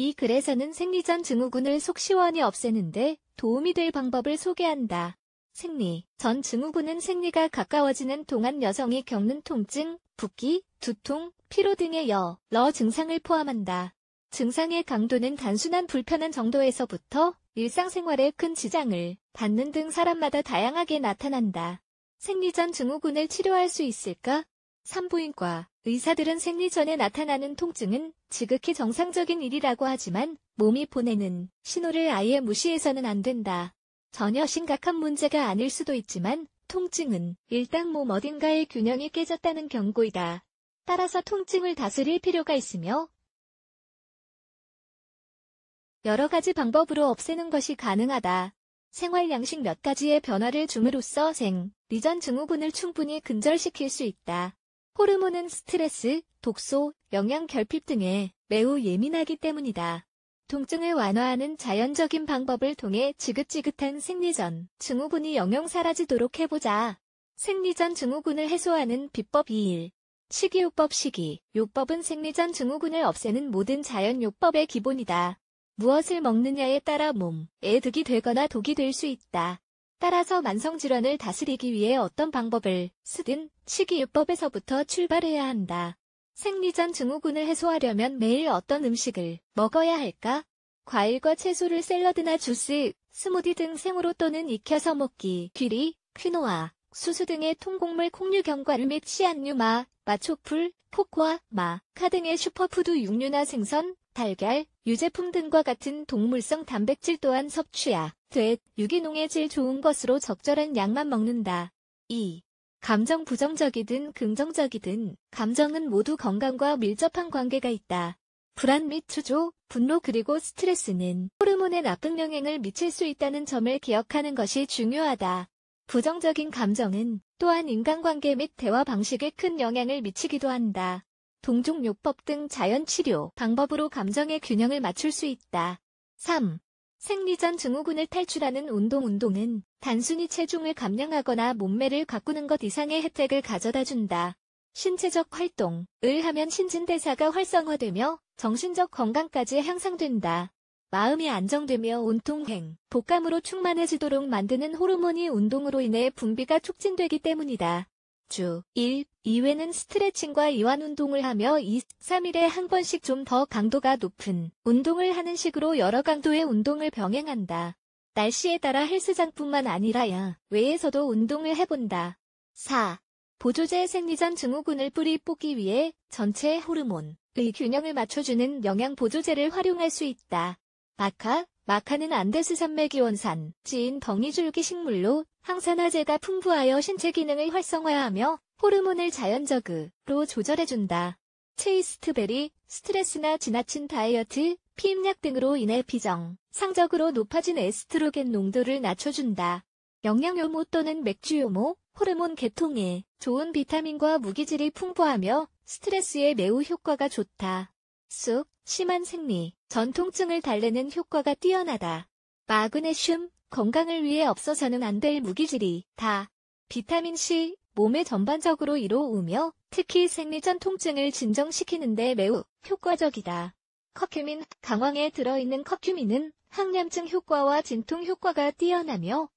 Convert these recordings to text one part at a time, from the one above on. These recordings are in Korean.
이 글에서는 생리전 증후군을 속 시원히 없애는데 도움이 될 방법을 소개한다. 생리 전 증후군은 생리가 가까워지는 동안 여성이 겪는 통증, 붓기, 두통, 피로 등의 여러 증상을 포함한다. 증상의 강도는 단순한 불편한 정도에서부터 일상생활에 큰 지장을 받는 등 사람마다 다양하게 나타난다. 생리전 증후군을 치료할 수 있을까? 산부인과 의사들은 생리 전에 나타나는 통증은 지극히 정상적인 일이라고 하지만 몸이 보내는 신호를 아예 무시해서는 안 된다. 전혀 심각한 문제가 아닐 수도 있지만 통증은 일단 몸 어딘가의 균형이 깨졌다는 경고이다. 따라서 통증을 다스릴 필요가 있으며 여러 가지 방법으로 없애는 것이 가능하다. 생활 양식 몇 가지의 변화를 줌으로써 생, 리전 증후군을 충분히 근절시킬 수 있다. 호르몬은 스트레스, 독소, 영양 결핍 등에 매우 예민하기 때문이다. 통증을 완화하는 자연적인 방법을 통해 지긋지긋한 생리전, 증후군이 영영 사라지도록 해보자. 생리전 증후군을 해소하는 비법 2일. 식이요법 식이. 요법은 생리전 증후군을 없애는 모든 자연요법의 기본이다. 무엇을 먹느냐에 따라 몸에 득이 되거나 독이 될 수 있다. 따라서 만성질환을 다스리기 위해 어떤 방법을 쓰든 식이요법에서부터 출발해야 한다. 생리전 증후군을 해소하려면 매일 어떤 음식을 먹어야 할까? 과일과 채소를 샐러드나 주스, 스무디 등 생으로 또는 익혀서 먹기, 귀리, 퀴노아, 수수 등의 통곡물 콩류경과류 및 씨앗류 마, 마초풀, 포과, 마카 등의 슈퍼푸드 육류나 생선, 달걀, 유제품 등과 같은 동물성 단백질 또한 섭취야. 돼, 유기농의질 좋은 것으로 적절한 양만 먹는다. 2. 감정 부정적이든 긍정적이든 감정은 모두 건강과 밀접한 관계가 있다. 불안 및 추조, 분노 그리고 스트레스는 호르몬에 나쁜 영향을 미칠 수 있다는 점을 기억하는 것이 중요하다. 부정적인 감정은 또한 인간관계 및 대화 방식에 큰 영향을 미치기도 한다. 동종요법 등 자연치료 방법으로 감정의 균형을 맞출 수 있다. 3. 생리전 증후군을 탈출하는 운동 운동은 단순히 체중을 감량하거나 몸매를 가꾸는 것 이상의 혜택을 가져다 준다. 신체적 활동을 하면 신진대사가 활성화되며 정신적 건강까지 향상된다. 마음이 안정되며 온통 행, 복감으로 충만해지도록 만드는 호르몬이 운동으로 인해 분비가 촉진되기 때문이다. 주 1. 이외는 스트레칭과 이완 운동을 하며 2, 3일에 한 번씩 좀 더 강도가 높은 운동을 하는 식으로 여러 강도의 운동을 병행한다. 날씨에 따라 헬스장뿐만 아니라 야외에서도 운동을 해본다. 4. 보조제 생리전 증후군을 뿌리 뽑기 위해 전체 호르몬의 균형을 맞춰주는 영양보조제를 활용할 수 있다. 마카, 마카는 안데스 산맥기원산, 지인 덩이줄기 식물로 항산화제가 풍부하여 신체 기능을 활성화하며 호르몬을 자연적으로 조절해준다. 체이스트베리 스트레스나 지나친 다이어트, 피임약 등으로 인해 비정, 상적으로 높아진 에스트로겐 농도를 낮춰준다. 영양요모 또는 맥주요모, 호르몬 개통에 좋은 비타민과 무기질이 풍부하며 스트레스에 매우 효과가 좋다. 쑥, 심한 생리, 전통증을 달래는 효과가 뛰어나다. 마그네슘, 건강을 위해 없어서는 안 될 무기질이 다. 비타민C, 몸에 전반적으로 이로우며 특히 생리전 통증을 진정시키는데 매우 효과적이다. 커큐민 강황에 들어있는 커큐민은 항염증 효과와 진통 효과가 뛰어나며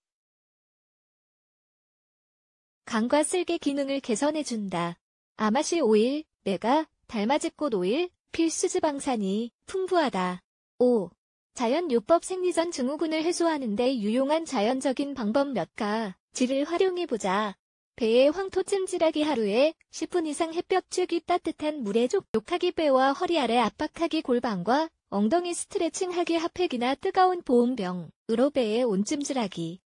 간과 쓸개 기능을 개선해준다. 아마시 오일, 메가, 달맞이꽃 오일, 필수 지방산이 풍부하다. 5. 자연 요법 생리전 증후군을 해소하는데 유용한 자연적인 방법 몇 가지를 활용해보자. 배에 황토 찜질하기 하루에 10분 이상 햇볕 쬐기 따뜻한 물에 족욕하기 배와 허리 아래 압박하기 골반과 엉덩이 스트레칭하기 핫팩이나 뜨거운 보온병으로 배에 온찜질하기